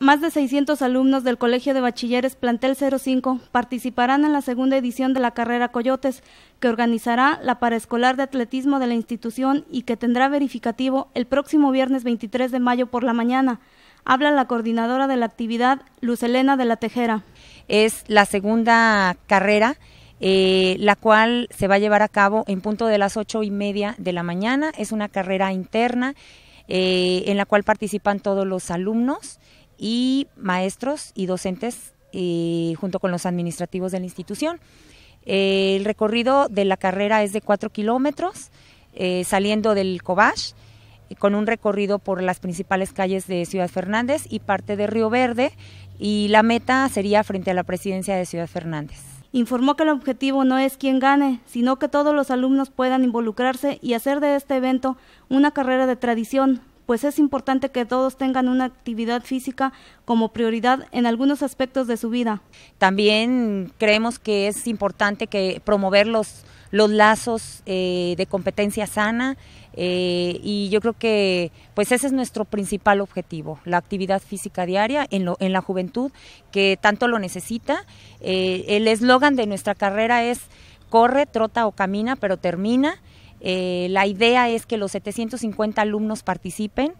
Más de 600 alumnos del Colegio de Bachilleres Plantel 05 participarán en la segunda edición de la carrera Coyotes, que organizará la paraescolar de atletismo de la institución y que tendrá verificativo el próximo viernes 23 de mayo por la mañana. Habla la coordinadora de la actividad, Luz Elena de la Tejera. Es la segunda carrera eh, la cual se va a llevar a cabo en punto de las ocho y media de la mañana. Es una carrera interna eh, en la cual participan todos los alumnos y maestros y docentes eh, junto con los administrativos de la institución. el recorrido de la carrera es de cuatro kilómetros, eh, saliendo del Cobach, eh, con un recorrido por las principales calles de Ciudad Fernández y parte de Río Verde, y la meta sería frente a la presidencia de Ciudad Fernández. Informó que el objetivo no es quien gane, sino que todos los alumnos puedan involucrarse y hacer de este evento una carrera de tradición, pues es importante que todos tengan una actividad física como prioridad en algunos aspectos de su vida. También creemos que es importante que promover los, los lazos eh, de competencia sana eh, y yo creo que pues ese es nuestro principal objetivo, la actividad física diaria en, en la juventud que tanto lo necesita. Eh, el eslogan de nuestra carrera es corre, trota o camina, pero termina. Eh, la idea es que los 750 alumnos participen